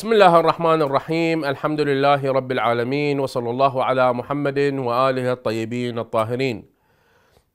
بسم الله الرحمن الرحيم الحمد لله رب العالمين وصلى الله على محمد واله الطيبين الطاهرين.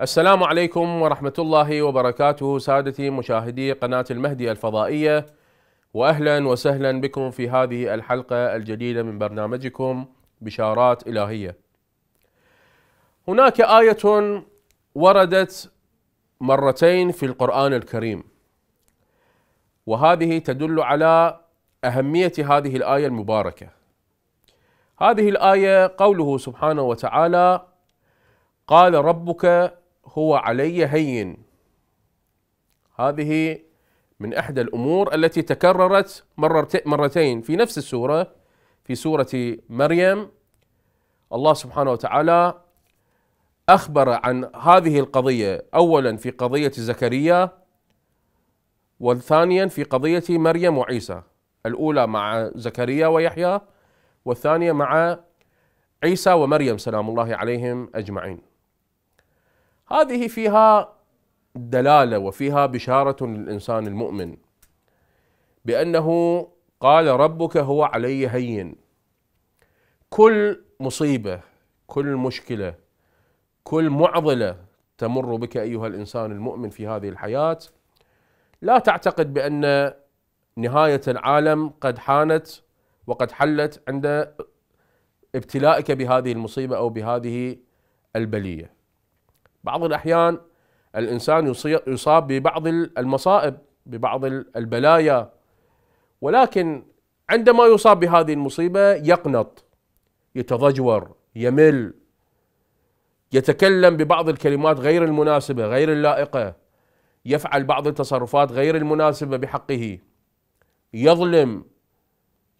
السلام عليكم ورحمه الله وبركاته سادتي مشاهدي قناه المهدي الفضائيه واهلا وسهلا بكم في هذه الحلقه الجديده من برنامجكم بشارات الهيه. هناك ايه وردت مرتين في القران الكريم وهذه تدل على أهمية هذه الآية المباركة هذه الآية قوله سبحانه وتعالى قال ربك هو علي هين هذه من إحدى الأمور التي تكررت مرتين في نفس السورة في سورة مريم الله سبحانه وتعالى أخبر عن هذه القضية أولا في قضية زكريا وثانيا في قضية مريم وعيسى الأولى مع زكريا ويحيى والثانية مع عيسى ومريم سلام الله عليهم أجمعين هذه فيها دلالة وفيها بشارة للإنسان المؤمن بأنه قال ربك هو علي هين كل مصيبة كل مشكلة كل معضلة تمر بك أيها الإنسان المؤمن في هذه الحياة لا تعتقد بأن نهاية العالم قد حانت وقد حلت عند ابتلائك بهذه المصيبة أو بهذه البلية بعض الأحيان الإنسان يصاب ببعض المصائب ببعض البلايا ولكن عندما يصاب بهذه المصيبة يقنط يتضجور يمل يتكلم ببعض الكلمات غير المناسبة غير اللائقة يفعل بعض التصرفات غير المناسبة بحقه يظلم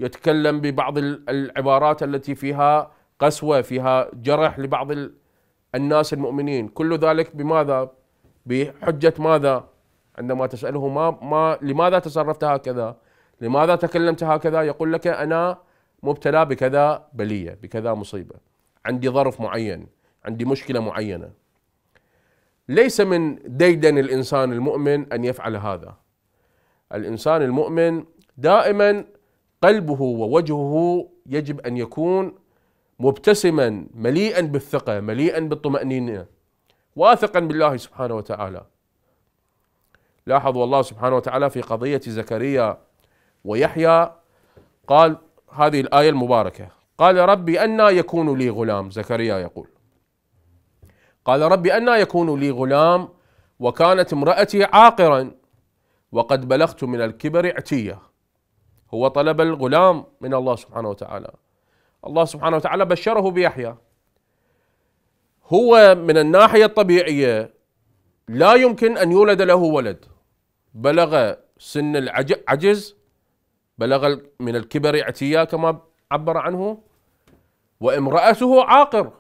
يتكلم ببعض العبارات التي فيها قسوه فيها جرح لبعض الناس المؤمنين كل ذلك بماذا بحجه ماذا عندما تساله ما ما لماذا تصرفت هكذا لماذا تكلمت هكذا يقول لك انا مبتلى بكذا بليه بكذا مصيبه عندي ظرف معين عندي مشكله معينه ليس من ديدن الانسان المؤمن ان يفعل هذا الانسان المؤمن دائما قلبه ووجهه يجب ان يكون مبتسما مليئا بالثقه مليئا بالطمانينه واثقا بالله سبحانه وتعالى لاحظوا الله سبحانه وتعالى في قضيه زكريا ويحيى قال هذه الايه المباركه قال ربي أنى يكون لي غلام زكريا يقول قال ربي أنى يكون لي غلام وكانت امرأتي عاقرا وقد بلغت من الكبر عتيه هو طلب الغلام من الله سبحانه وتعالى الله سبحانه وتعالى بشره بيحيى هو من الناحية الطبيعية لا يمكن أن يولد له ولد بلغ سن العجز بلغ من الكبر اعتيا كما عبر عنه وامرأته عاقر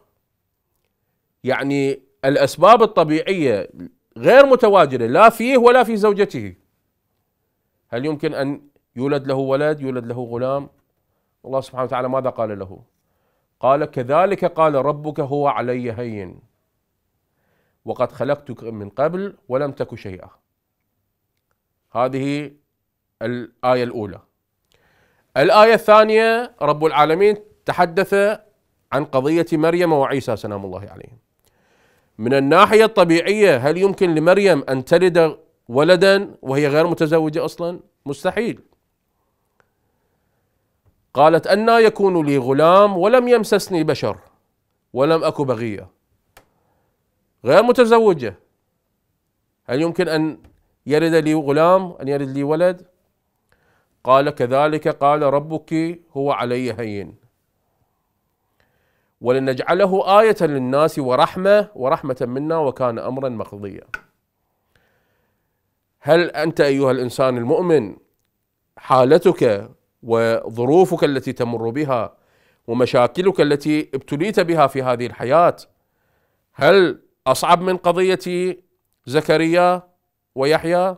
يعني الأسباب الطبيعية غير متواجدة لا فيه ولا في زوجته هل يمكن أن يولد له ولد يولد له غلام الله سبحانه وتعالى ماذا قال له قال كذلك قال ربك هو علي هين وقد خلقتك من قبل ولم تك شيئا هذه الآية الأولى الآية الثانية رب العالمين تحدث عن قضية مريم وعيسى سلام الله عليهم من الناحية الطبيعية هل يمكن لمريم أن تلد ولدا وهي غير متزوجة أصلا مستحيل قالت أنا يكون لي غلام ولم يمسسني بشر ولم أك بغية غير متزوجة هل يمكن أن يرد لي غلام أن يرد لي ولد قال كذلك قال ربك هو علي هين ولنجعله آية للناس ورحمة ورحمة منا وكان أمرا مقضيا هل أنت أيها الإنسان المؤمن حالتك وظروفك التي تمر بها ومشاكلك التي ابتليت بها في هذه الحياه هل اصعب من قضيه زكريا ويحيى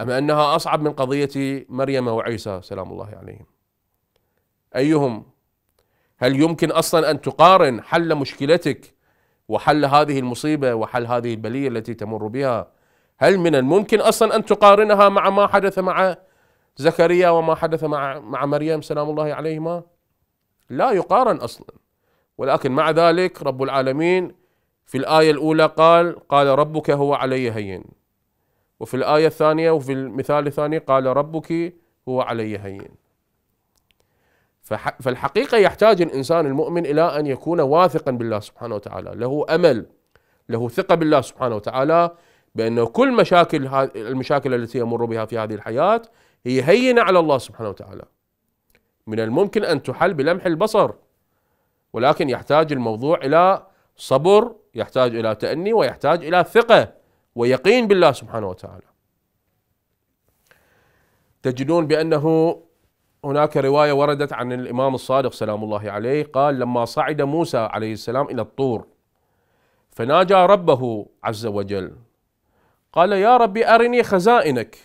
ام انها اصعب من قضيه مريم وعيسى سلام الله عليهم ايهم هل يمكن اصلا ان تقارن حل مشكلتك وحل هذه المصيبه وحل هذه البليه التي تمر بها هل من الممكن اصلا ان تقارنها مع ما حدث مع زكريا وما حدث مع مع مريم سلام الله عليهما لا يقارن اصلا ولكن مع ذلك رب العالمين في الآية الأولى قال قال ربك هو علي هين وفي الآية الثانية وفي المثال الثاني قال ربك هو علي هين فالحقيقة يحتاج الإنسان المؤمن إلى أن يكون واثقا بالله سبحانه وتعالى له أمل له ثقة بالله سبحانه وتعالى بأن كل مشاكل المشاكل التي يمر بها في هذه الحياة هي هينة على الله سبحانه وتعالى من الممكن أن تحل بلمح البصر ولكن يحتاج الموضوع إلى صبر يحتاج إلى تأني ويحتاج إلى ثقة ويقين بالله سبحانه وتعالى تجدون بأنه هناك رواية وردت عن الإمام الصادق سلام الله عليه قال لما صعد موسى عليه السلام إلى الطور فناجى ربه عز وجل قال يا ربي أرني خزائنك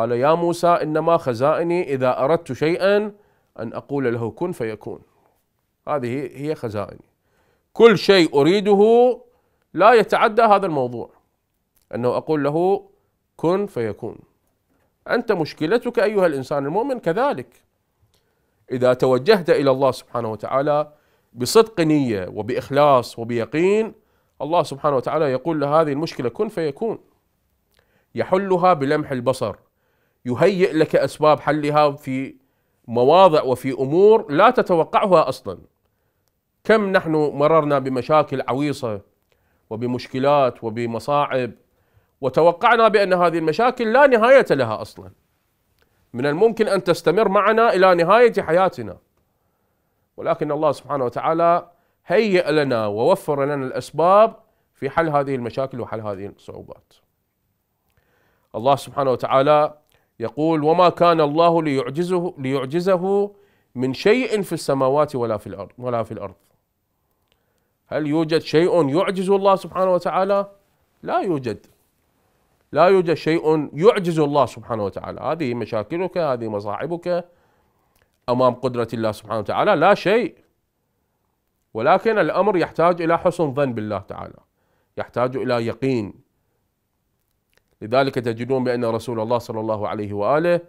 قال يا موسى إنما خزائني إذا أردت شيئا أن أقول له كن فيكون هذه هي خزائني كل شيء أريده لا يتعدى هذا الموضوع أنه أقول له كن فيكون أنت مشكلتك أيها الإنسان المؤمن كذلك إذا توجهت إلى الله سبحانه وتعالى بصدق نية وبإخلاص وبيقين الله سبحانه وتعالى يقول لهذه المشكلة كن فيكون يحلها بلمح البصر يهيئ لك اسباب حلها في مواضع وفي امور لا تتوقعها اصلا كم نحن مررنا بمشاكل عويصه وبمشكلات وبمصاعب وتوقعنا بان هذه المشاكل لا نهايه لها اصلا من الممكن ان تستمر معنا الى نهايه حياتنا ولكن الله سبحانه وتعالى هيئ لنا ووفر لنا الاسباب في حل هذه المشاكل وحل هذه الصعوبات الله سبحانه وتعالى يقول وما كان الله ليعجزه ليعجزه من شيء في السماوات ولا في الارض ولا في الارض هل يوجد شيء يعجز الله سبحانه وتعالى لا يوجد لا يوجد شيء يعجز الله سبحانه وتعالى هذه مشاكلك هذه مصاعبك امام قدره الله سبحانه وتعالى لا شيء ولكن الامر يحتاج الى حسن ظن بالله تعالى يحتاج الى يقين لذلك تجدون بأن رسول الله صلى الله عليه وآله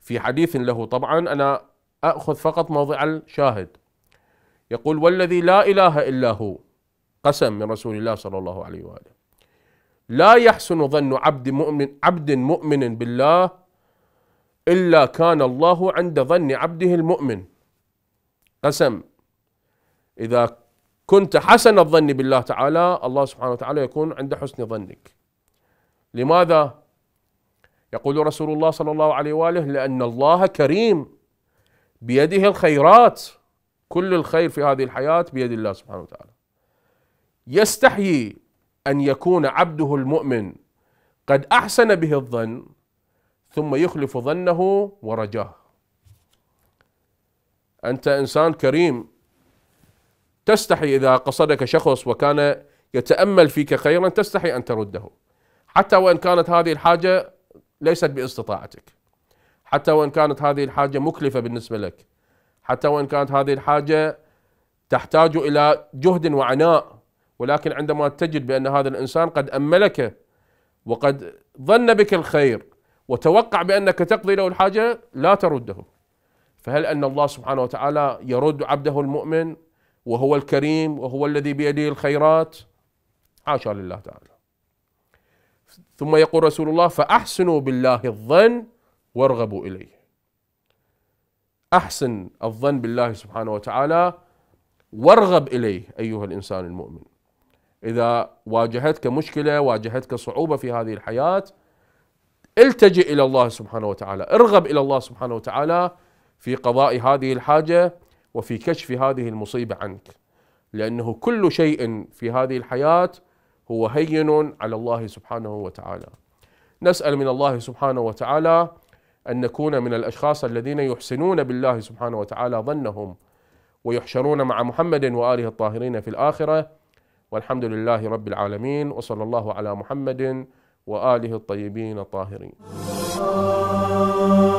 في حديث له طبعا أنا أخذ فقط موضع الشاهد يقول والذي لا إله إلا هو قسم من رسول الله صلى الله عليه وآله لا يحسن ظن عبد مؤمن عبد مؤمن بالله إلا كان الله عند ظن عبده المؤمن قسم إذا كنت حسن الظن بالله تعالى الله سبحانه وتعالى يكون عند حسن ظنك لماذا؟ يقول رسول الله صلى الله عليه واله لان الله كريم بيده الخيرات كل الخير في هذه الحياه بيد الله سبحانه وتعالى. يستحيي ان يكون عبده المؤمن قد احسن به الظن ثم يخلف ظنه ورجاه. انت انسان كريم تستحي اذا قصدك شخص وكان يتامل فيك خيرا تستحي ان ترده. حتى وان كانت هذه الحاجه ليست باستطاعتك حتى وان كانت هذه الحاجه مكلفه بالنسبه لك حتى وان كانت هذه الحاجه تحتاج الى جهد وعناء ولكن عندما تجد بان هذا الانسان قد املك وقد ظن بك الخير وتوقع بانك تقضي له الحاجه لا ترده فهل ان الله سبحانه وتعالى يرد عبده المؤمن وهو الكريم وهو الذي بيده الخيرات؟ عاش لله تعالى ثم يقول رسول الله فأحسنوا بالله الظن وارغبوا إليه أحسن الظن بالله سبحانه وتعالى وارغب إليه أيها الإنسان المؤمن إذا واجهتك مشكلة واجهتك صعوبة في هذه الحياة التجئ إلى الله سبحانه وتعالى ارغب إلى الله سبحانه وتعالى في قضاء هذه الحاجة وفي كشف هذه المصيبة عنك لأنه كل شيء في هذه الحياة هو هين على الله سبحانه وتعالى نسأل من الله سبحانه وتعالى أن نكون من الأشخاص الذين يحسنون بالله سبحانه وتعالى ظنهم ويحشرون مع محمد وآله الطاهرين في الآخرة والحمد لله رب العالمين وصلى الله على محمد وآله الطيبين الطاهرين